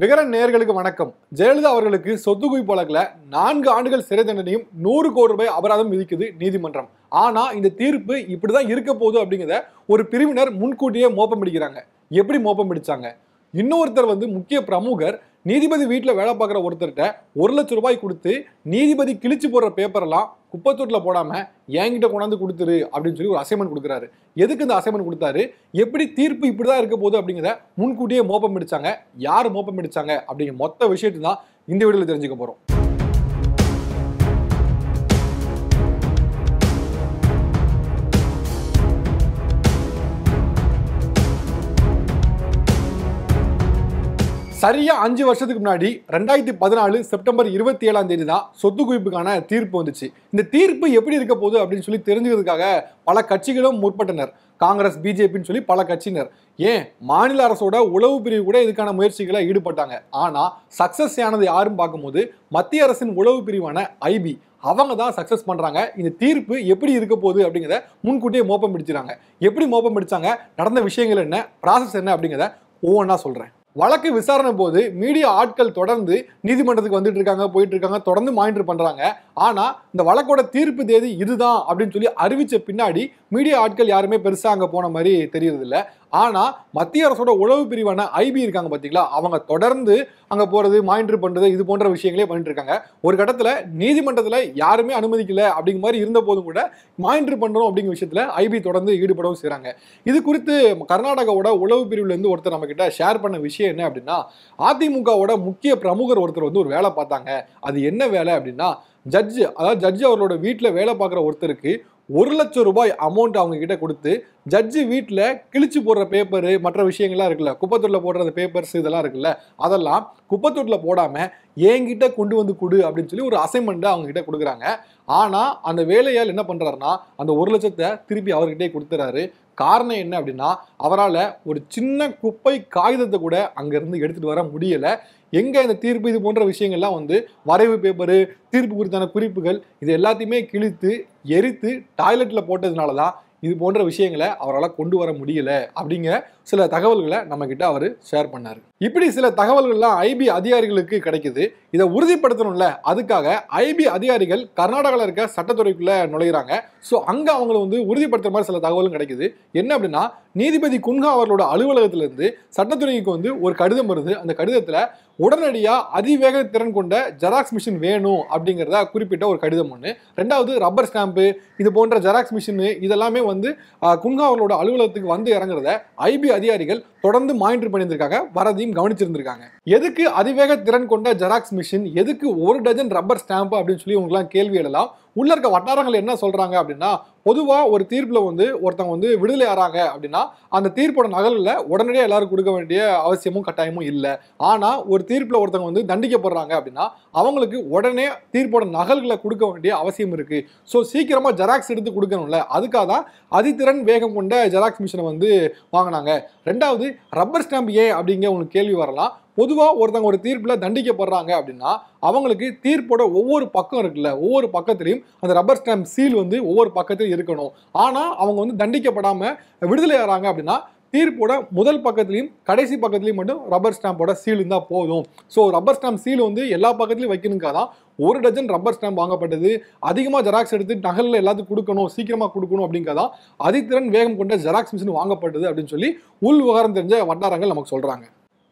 விகரன் நேர்களுக்கு வணக்கம் ஜெயலலிதா அவர்களுக்கு சொத்து குவிப்பு வழக்கில் நான்கு ஆண்டுகள் சிறை தண்டனையும் நூறு கோடி ரூபாய் அபராதம் விதிக்குது நீதிமன்றம் ஆனால் இந்த தீர்ப்பு இப்படிதான் இருக்க போதும் அப்படிங்கிறத ஒரு பிரிவினர் முன்கூட்டியே மோப்பம் பிடிக்கிறாங்க எப்படி மோப்பம் பிடிச்சாங்க இன்னொருத்தர் வந்து முக்கிய பிரமுகர் நீதிபதி வீட்டில் வேலை பார்க்குற ஒருத்தர்கிட்ட ஒரு லட்ச ரூபாய் கொடுத்து நீதிபதி கிழிச்சு போடுற பேப்பரெல்லாம் குப்பத்தொட்டில் போடாமல் என்கிட்ட கொண்டாந்து கொடுத்துரு அப்படின்னு சொல்லி ஒரு அசைன்மெண்ட் கொடுக்குறாரு எதுக்கு இந்த அசைன்மெண்ட் கொடுத்தாரு எப்படி தீர்ப்பு இப்படி தான் இருக்க போகுது அப்படிங்கிற முன்கூட்டியே மோப்பம் அடித்தாங்க யார் மோப்பம் அடித்தாங்க அப்படிங்கிற மொத்த விஷயத்து தான் இந்த வீடியோவில் தெரிஞ்சுக்க போகிறோம் சரியாக அஞ்சு வருஷத்துக்கு முன்னாடி ரெண்டாயிரத்தி பதினாலு செப்டம்பர் இருபத்தி ஏழாம் தேதி தான் சொத்து குவிப்புக்கான தீர்ப்பு வந்துச்சு இந்த தீர்ப்பு எப்படி இருக்க போகுது அப்படின்னு சொல்லி தெரிஞ்சுக்கிறதுக்காக பல கட்சிகளும் முற்பட்டனர் காங்கிரஸ் பிஜேபின்னு சொல்லி பல கட்சியினர் ஏன் மாநில அரசோட உளவு பிரிவு கூட இதுக்கான முயற்சிகளை ஈடுபட்டாங்க ஆனால் சக்ஸஸ் ஆனது யாரும் பார்க்கும்போது மத்திய அரசின் உளவு பிரிவான ஐபி அவங்க தான் சக்ஸஸ் பண்ணுறாங்க இந்த தீர்ப்பு எப்படி இருக்க போகுது அப்படிங்கிறத முன்கூட்டியே மோப்பம் பிடிச்சிடாங்க எப்படி மோப்பம் பிடிச்சாங்க நடந்த விஷயங்கள் என்ன ப்ராசஸ் என்ன அப்படிங்கிறத ஒவ்வொன்றா சொல்கிறேன் வழக்கு விசாரணை போது மீடியா ஆட்கள் தொடர்ந்து நீதிமன்றத்துக்கு வந்துட்டு இருக்காங்க போயிட்டு இருக்காங்க தொடர்ந்து மானிட்டர் பண்றாங்க ஆனா இந்த வழக்கோட தீர்ப்பு தேதி இதுதான் அப்படின்னு சொல்லி அறிவிச்ச பின்னாடி மீடியா ஆட்கள் யாருமே பெருசா அங்க போன மாதிரி தெரியறது ஆனால் மத்திய அரசோட உளவு பிரிவான ஐபி இருக்காங்க பார்த்தீங்களா அவங்க தொடர்ந்து அங்கே போகிறது மானிட்டர் பண்ணுறது இது போன்ற விஷயங்களே பண்ணிட்டு இருக்காங்க ஒரு கட்டத்தில் நீதிமன்றத்தில் யாருமே அனுமதிக்கல அப்படிங்கிற மாதிரி இருந்த போதும் கூட மானிட்டர் பண்ணுறோம் அப்படிங்கிற விஷயத்தில் ஐபி தொடர்ந்து ஈடுபடவும் செய்கிறாங்க இது குறித்து கர்நாடகாவோட உளவு பிரிவுலேருந்து ஒருத்தர் நம்மக்கிட்ட ஷேர் பண்ண விஷயம் என்ன அப்படின்னா அதிமுகவோட முக்கிய பிரமுகர் ஒருத்தர் வந்து ஒரு வேலை பார்த்தாங்க அது என்ன வேலை அப்படின்னா ஜட்ஜு அதாவது ஜட்ஜு அவர்களோட வீட்டில் வேலை பார்க்குற ஒருத்தருக்கு ஒரு லட்சம் ரூபாய் அமௌண்ட் அவங்க கிட்ட கொடுத்து ஜட்ஜி வீட்டில் கிழிச்சு போடுற பேப்பரு மற்ற விஷயங்கள்லாம் இருக்குல்ல குப்பத்தூரில் போடுற அந்த பேப்பர்ஸ் இதெல்லாம் இருக்குல்ல அதெல்லாம் குப்பத்தூரில் போடாமல் என்கிட்ட கொண்டு வந்து கொடு அப்படின்னு சொல்லி ஒரு அசைன்மெண்ட்டை அவங்க கிட்ட கொடுக்குறாங்க ஆனால் அந்த வேலையால் என்ன பண்ணுறாருன்னா அந்த ஒரு லட்சத்தை திருப்பி அவர்கிட்டே கொடுத்துறாரு காரணம் என்ன அப்படின்னா அவரால் ஒரு சின்ன குப்பை காகிதத்தை கூட அங்கேருந்து எடுத்துகிட்டு வர முடியலை எங்கே இந்த தீர்ப்பு இது போன்ற விஷயங்கள்லாம் வந்து வரைவு பேப்பரு தீர்ப்பு குறித்தான குறிப்புகள் இது எல்லாத்தையுமே கிழித்து எரித்து டாய்லெட்டில் போட்டதுனால தான் இது போன்ற விஷயங்களை அவரால் கொண்டு வர முடியல அப்படிங்கிற சில தகவல்களை நம்மக்கிட்ட அவர் ஷேர் பண்ணார் இப்படி சில தகவல்கள்லாம் ஐபி அதிகாரிகளுக்கு கிடைக்குது இதை உறுதிப்படுத்தணும்ல அதுக்காக ஐபி அதிகாரிகள் கர்நாடகாவில் இருக்க சட்டத்துறைக்குள்ளே நுழைகிறாங்க ஸோ அங்கே அவங்களை வந்து உறுதிப்படுத்துற மாதிரி சில தகவலும் கிடைக்குது என்ன அப்படின்னா நீதிபதி குன்ஹா அவர்களோட அலுவலகத்திலிருந்து சட்டத்துறைக்கு வந்து ஒரு கடிதம் வருது அந்த கடிதத்தில் உடனடியாக அதிவேக திறன் கொண்ட ஜெராக்ஸ் மிஷின் வேணும் அப்படிங்கிறத குறிப்பிட்ட ஒரு கடிதம் ஒன்று ரெண்டாவது ரப்பர் ஸ்டாம்பு இது போன்ற ஜெராக்ஸ் மிஷின் இதெல்லாமே வந்து குங்கா அலுவலகத்துக்கு வந்து இறங்குறத ஐபி அதிகாரிகள் தொடர்ந்து மானிட்டர் பண்ணியிருந்திருக்காங்க வரதையும் கவனிச்சிருந்திருக்காங்க எதுக்கு அதிவேக திறன் கொண்ட ஜெராக்ஸ் மிஷின் எதுக்கு ஒரு டஜன் ரப்பர் ஸ்டாம்பு அப்படின்னு சொல்லி உங்களுக்குலாம் கேள்வி எழலாம் உள்ள இருக்க வட்டாரங்கள் என்ன சொல்றாங்க அப்படின்னா பொதுவாக ஒரு தீர்ப்பில் வந்து ஒருத்தவங்க வந்து விடுதலை ஆறாங்க அப்படின்னா அந்த தீர்ப்போட நகலில் உடனடியாக எல்லாரும் கொடுக்க வேண்டிய அவசியமும் கட்டாயமும் இல்லை ஆனால் ஒரு தீர்ப்பில் ஒருத்தவங்க வந்து தண்டிக்கப்படுறாங்க அப்படின்னா அவங்களுக்கு உடனே தீர்ப்போட நகல்களை கொடுக்க வேண்டிய அவசியம் இருக்குது ஸோ சீக்கிரமாக ஜெராக்ஸ் எடுத்து கொடுக்கணும்ல அதுக்காக தான் அதித்திறன் வேகம் கொண்ட ஜெராக்ஸ் மிஷினை வந்து வாங்கினாங்க ரெண்டாவது ரப்பர் ஸ்டாம்ப் ஏன் அப்படிங்கிற உங்களுக்கு கேள்வி வரலாம் பொதுவாக ஒருத்தவங்க ஒரு தீர்ப்பில் தண்டிக்கப்படுறாங்க அப்படின்னா அவங்களுக்கு தீர்ப்போட ஒவ்வொரு பக்கம் இருக்குல்ல ஒவ்வொரு பக்கத்துலையும் அந்த ரப்பர் ஸ்டாம்ப் சீல் வந்து ஒவ்வொரு பக்கத்துலையும் இருக்கணும் ஆனால் அவங்க வந்து தண்டிக்கப்படாமல் விடுதலை ஆகிறாங்க அப்படின்னா தீர்ப்போட முதல் பக்கத்துலையும் கடைசி பக்கத்துலையும் மட்டும் ரப்பர் ஸ்டாம்போட சீல் இருந்தால் போதும் ஸோ ரப்பர் ஸ்டாம்ப் சீல் வந்து எல்லா பக்கத்துலையும் வைக்கணுங்காக தான் ஒரு டஜன் ரப்பர் ஸ்டாம்ப் வாங்கப்பட்டது அதிகமாக ஜெராக்ஸ் எடுத்து நகலில் எல்லாத்துக்கும் கொடுக்கணும் சீக்கிரமாக கொடுக்கணும் அப்படிங்கிறதா அதித்திறன் வேகம் கொண்ட ஜெராக்ஸ் மிஷின் வாங்கப்பட்டது அப்படின்னு சொல்லி உள் விவகாரம் தெரிஞ்ச வட்டாரங்கள் நமக்கு சொல்கிறாங்க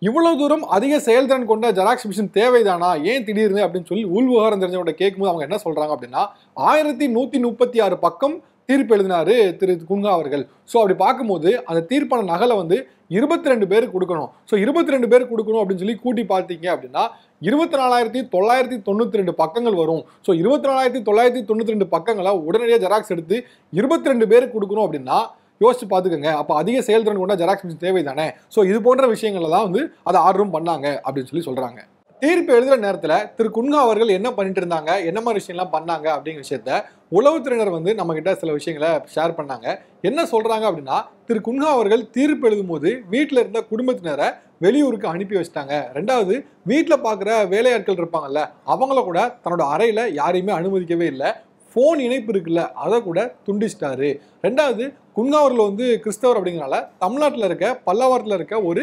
இவ்வளோ தூரம் அதிக செயல்திறன் கொண்ட ஜெராக்ஸ் மிஷின் தேவைதானா ஏன் திடீர்னு அப்படின்னு சொல்லி உள்விவகாரம் தெரிஞ்சவங்க கேட்கும்போது அவங்க என்ன சொல்கிறாங்க அப்படின்னா ஆயிரத்தி நூற்றி முப்பத்தி ஆறு பக்கம் தீர்ப்பு எழுதினார் திரு குங்கா அவர்கள் ஸோ அப்படி பார்க்கும்போது அந்த தீர்ப்பான நகலை வந்து இருபத்தி ரெண்டு பேர் கொடுக்கணும் ஸோ இருபத்தி ரெண்டு பேர் கொடுக்கணும் அப்படின்னு சொல்லி கூட்டி பார்த்தீங்க அப்படின்னா இருபத்தி நாலாயிரத்தி தொள்ளாயிரத்தி தொண்ணூற்றி ரெண்டு பக்கங்கள் வரும் ஸோ இருபத்தி நாலாயிரத்தி தொள்ளாயிரத்தி தொண்ணூற்றி ரெண்டு பக்கங்களை உடனடியாக ஜெராக்ஸ் எடுத்து இருபத்தி ரெண்டு பேர் கொடுக்கணும் அப்படின்னா யோசிச்சு பார்த்துக்கோங்க அப்போ அதிக செயல்திறன் கொண்ட ஜெராக்ஸ் மிஷின் தேவை தானே ஸோ இது போன்ற விஷயங்கள்ல தான் வந்து அதை ஆர்டரும் பண்ணாங்க அப்படின்னு சொல்லி சொல்கிறாங்க தீர்ப்பு எழுதுகிற நேரத்தில் திரு குன்ஹா அவர்கள் என்ன பண்ணிட்டு இருந்தாங்க என்ன மாதிரி விஷயம்லாம் பண்ணாங்க அப்படிங்கிற விஷயத்த உளவுத்துறையினர் வந்து நம்மக்கிட்ட சில விஷயங்களை ஷேர் பண்ணாங்க என்ன சொல்கிறாங்க அப்படின்னா திரு குன்ஹா அவர்கள் தீர்ப்பு எழுதும் போது வீட்டில் இருந்த குடும்பத்தினரை வெளியூருக்கு அனுப்பி வச்சிட்டாங்க ரெண்டாவது வீட்டில் பார்க்குற வேலையாட்கள் இருப்பாங்கல்ல அவங்கள கூட தன்னோட அறையில் யாரையுமே அனுமதிக்கவே இல்லை ஃபோன் இணைப்பு இருக்குல்ல அதை கூட துண்டிச்சிட்டாரு ரெண்டாவது குன்னாவரில் வந்து கிறிஸ்தவர் அப்படிங்கிறனால தமிழ்நாட்டில் இருக்க பல்லாவரத்தில் இருக்க ஒரு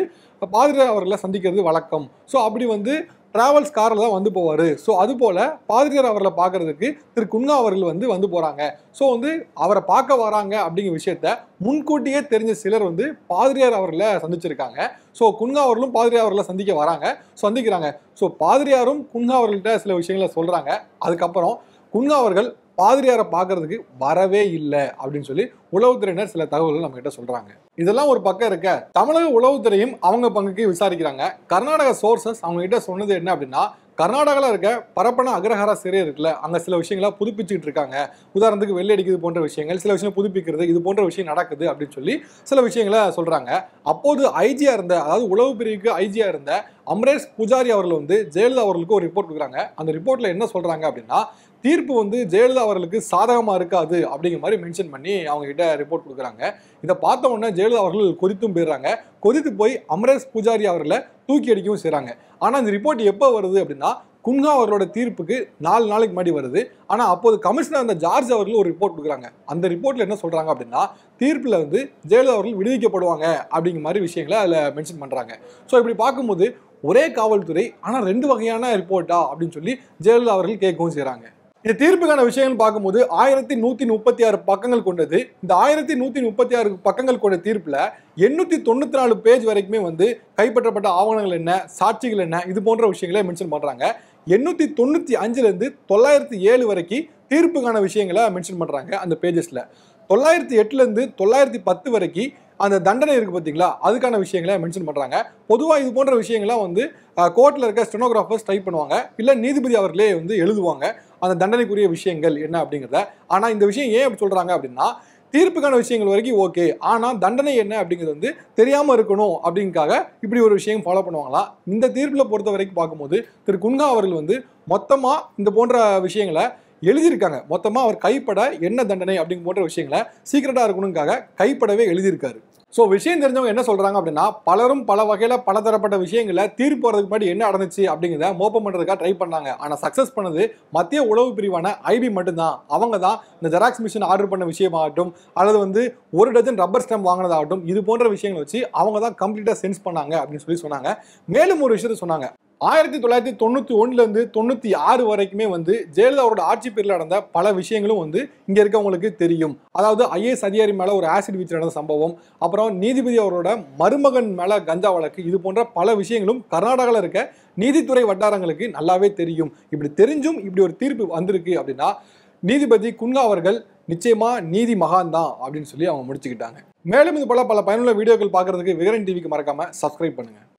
பாதிரியார் அவர்களை சந்திக்கிறது வழக்கம் ஸோ அப்படி வந்து டிராவல்ஸ் காரில் தான் வந்து போவார் ஸோ அதுபோல் பாதிரியார் அவர்களை பார்க்குறதுக்கு திரு குன்னா அவர்கள் வந்து வந்து போகிறாங்க ஸோ வந்து அவரை பார்க்க வராங்க அப்படிங்கிற விஷயத்த முன்கூட்டியே தெரிஞ்ச சிலர் வந்து பாதிரியார் அவர்களை சந்திச்சிருக்காங்க ஸோ குன்னா அவர்களும் பாதிரியார் அவர்களை சந்திக்க வராங்க சந்திக்கிறாங்க ஸோ பாதிரியாரும் குன்னா அவர்கள்ட்ட சில விஷயங்களை சொல்கிறாங்க அதுக்கப்புறம் குன்னா அவர்கள் பாதிரியாரை பார்க்கறதுக்கு வரவே இல்லை அப்படின்னு சொல்லி உளவுத்துறையினர் சில தகவல்கள் நம்ம கிட்ட சொல்றாங்க இதெல்லாம் ஒரு பக்கம் இருக்க தமிழக உளவுத்துறையும் அவங்க பங்குக்கு விசாரிக்கிறாங்க கர்நாடக சோர்சஸ் அவங்க கிட்ட சொன்னது என்ன அப்படின்னா கர்நாடகாவில் இருக்க பரப்பன அகிரஹார சிறை இருக்குல்ல அங்கே சில விஷயங்களை புதுப்பிச்சுட்டு இருக்காங்க உதாரணத்துக்கு வெள்ளை அடிக்கிறது போன்ற விஷயங்கள் சில விஷயம் புதுப்பிக்கிறது இது போன்ற விஷயம் நடக்குது அப்படின்னு சொல்லி சில விஷயங்களை சொல்கிறாங்க அப்போது ஐஜியாக இருந்த அதாவது உளவு பிரிவுக்கு ஐஜியாக இருந்த அம்ரேஷ் புஜாரி அவர்கள் வந்து ஜெயலலிதா அவர்களுக்கு ஒரு ரிப்போர்ட் கொடுக்குறாங்க அந்த ரிப்போர்ட்டில் என்ன சொல்கிறாங்க அப்படின்னா தீர்ப்பு வந்து ஜெயலலிதா அவர்களுக்கு சாதகமாக இருக்காது அப்படிங்கிற மாதிரி மென்ஷன் பண்ணி அவங்ககிட்ட ரிப்போர்ட் கொடுக்குறாங்க இதை பார்த்த உடனே ஜெயலலிதா அவர்கள் கொதித்தும் போயிடுறாங்க கொதித்து போய் அமரேஷ் பூஜாரி அவர்களை தூக்கி அடிக்கவும் செய்கிறாங்க ஆனால் இந்த ரிப்போர்ட் எப்போ வருது அப்படின்னா குன்ஹா அவர்களோட தீர்ப்புக்கு நாலு நாளைக்கு முன்னாடி வருது ஆனால் அப்போது கமிஷனர் அந்த ஜார்ஜ் அவர்கள் ஒரு ரிப்போர்ட் கொடுக்குறாங்க அந்த ரிப்போர்ட்டில் என்ன சொல்கிறாங்க அப்படின்னா தீர்ப்பில் வந்து ஜெயலலிதா அவர்கள் விடுவிக்கப்படுவாங்க அப்படிங்கிற மாதிரி விஷயங்களை அதில் மென்ஷன் பண்ணுறாங்க ஸோ இப்படி பார்க்கும்போது ஒரே காவல்துறை ஆனால் ரெண்டு வகையான ரிப்போர்ட்டா அப்படின்னு சொல்லி ஜெயலலிதா அவர்கள் கேட்கவும் செய்கிறாங்க இந்த தீர்ப்புக்கான விஷயங்கள் பார்க்கும்போது ஆயிரத்தி நூற்றி முப்பத்தி ஆறு பக்கங்கள் கொண்டது இந்த ஆயிரத்தி நூற்றி முப்பத்தி ஆறு பக்கங்கள் கொண்ட தீர்ப்பில் எண்ணூற்றி தொண்ணூற்றி நாலு பேஜ் வரைக்குமே வந்து கைப்பற்றப்பட்ட ஆவணங்கள் என்ன சாட்சிகள் என்ன இது போன்ற விஷயங்களை மென்ஷன் பண்ணுறாங்க எண்ணூற்றி தொண்ணூற்றி அஞ்சுலேருந்து தொள்ளாயிரத்தி ஏழு வரைக்கும் தீர்ப்புக்கான விஷயங்களை மென்ஷன் பண்ணுறாங்க அந்த பேஜஸில் தொள்ளாயிரத்தி எட்டுலேருந்து தொள்ளாயிரத்தி பத்து வரைக்கும் அந்த தண்டனை இருக்குது பார்த்தீங்களா அதுக்கான விஷயங்களை மென்ஷன் பண்ணுறாங்க பொதுவாக இது போன்ற விஷயங்கள்லாம் வந்து கோர்ட்டில் இருக்க ஸ்டெனோகிராஃபர்ஸ் டைப் பண்ணுவாங்க இல்லை நீதிபதி அவர்களே வந்து எழுதுவாங்க அந்த தண்டனைக்குரிய விஷயங்கள் என்ன அப்படிங்கிறத ஆனால் இந்த விஷயம் ஏன் அப்படி சொல்கிறாங்க அப்படின்னா தீர்ப்புக்கான விஷயங்கள் வரைக்கும் ஓகே ஆனால் தண்டனை என்ன அப்படிங்கிறது வந்து தெரியாமல் இருக்கணும் அப்படிங்காக இப்படி ஒரு விஷயம் ஃபாலோ பண்ணுவாங்களா இந்த தீர்ப்பில் பொறுத்த வரைக்கும் பார்க்கும்போது திரு குன்கா அவர்கள் வந்து மொத்தமாக இந்த போன்ற விஷயங்களை எழுதியிருக்காங்க மொத்தமாக அவர் கைப்பட என்ன தண்டனை அப்படிங்க போன்ற விஷயங்களை சீக்கிரட்டாக இருக்கணுங்காக கைப்படவே எழுதியிருக்காரு ஸோ விஷயம் தெரிஞ்சவங்க என்ன சொல்கிறாங்க அப்படின்னா பலரும் பல வகையில் தரப்பட்ட விஷயங்களை தீர்ப்பு வரதுக்கு முன்னாடி என்ன நடந்துச்சு அப்படிங்கிறத மோப்பம் பண்ணுறதுக்காக ட்ரை பண்ணாங்க ஆனால் சக்ஸஸ் பண்ணது மத்திய உளவு பிரிவான ஐபி மட்டும்தான் அவங்க தான் இந்த ஜெராக்ஸ் மிஷின் ஆர்டர் பண்ண விஷயமாகட்டும் அல்லது வந்து ஒரு டஜன் ரப்பர் ஸ்டாம்ப் வாங்கினதாகட்டும் இது போன்ற விஷயங்களை வச்சு அவங்க தான் கம்ப்ளீட்டாக சென்ஸ் பண்ணாங்க அப்படின்னு சொல்லி சொன்னாங்க மேலும் ஒரு விஷயத்த சொன்னாங்க ஆயிரத்தி தொள்ளாயிரத்தி தொண்ணூற்றி ஒன்றுலேருந்து தொண்ணூற்றி ஆறு வரைக்குமே வந்து ஜெயலலிதா அவரோட ஆட்சி பேரில் நடந்த பல விஷயங்களும் வந்து இங்கே இருக்கவங்களுக்கு தெரியும் அதாவது ஐஏஎஸ் அதிகாரி மேலே ஒரு ஆசிட் வீச்சு நடந்த சம்பவம் அப்புறம் நீதிபதி அவரோட மருமகன் மேலே கஞ்சா வழக்கு இது போன்ற பல விஷயங்களும் கர்நாடகாவில் இருக்க நீதித்துறை வட்டாரங்களுக்கு நல்லாவே தெரியும் இப்படி தெரிஞ்சும் இப்படி ஒரு தீர்ப்பு வந்திருக்கு அப்படின்னா நீதிபதி குன்கா அவர்கள் நிச்சயமாக நீதி மகான் தான் அப்படின்னு சொல்லி அவங்க முடிச்சுக்கிட்டாங்க மேலும் இது போல பல பயனுள்ள வீடியோக்கள் பார்க்குறதுக்கு விகரன் டிவிக்கு மறக்காமல் சப்ஸ்கிரைப் பண்ணுங்கள்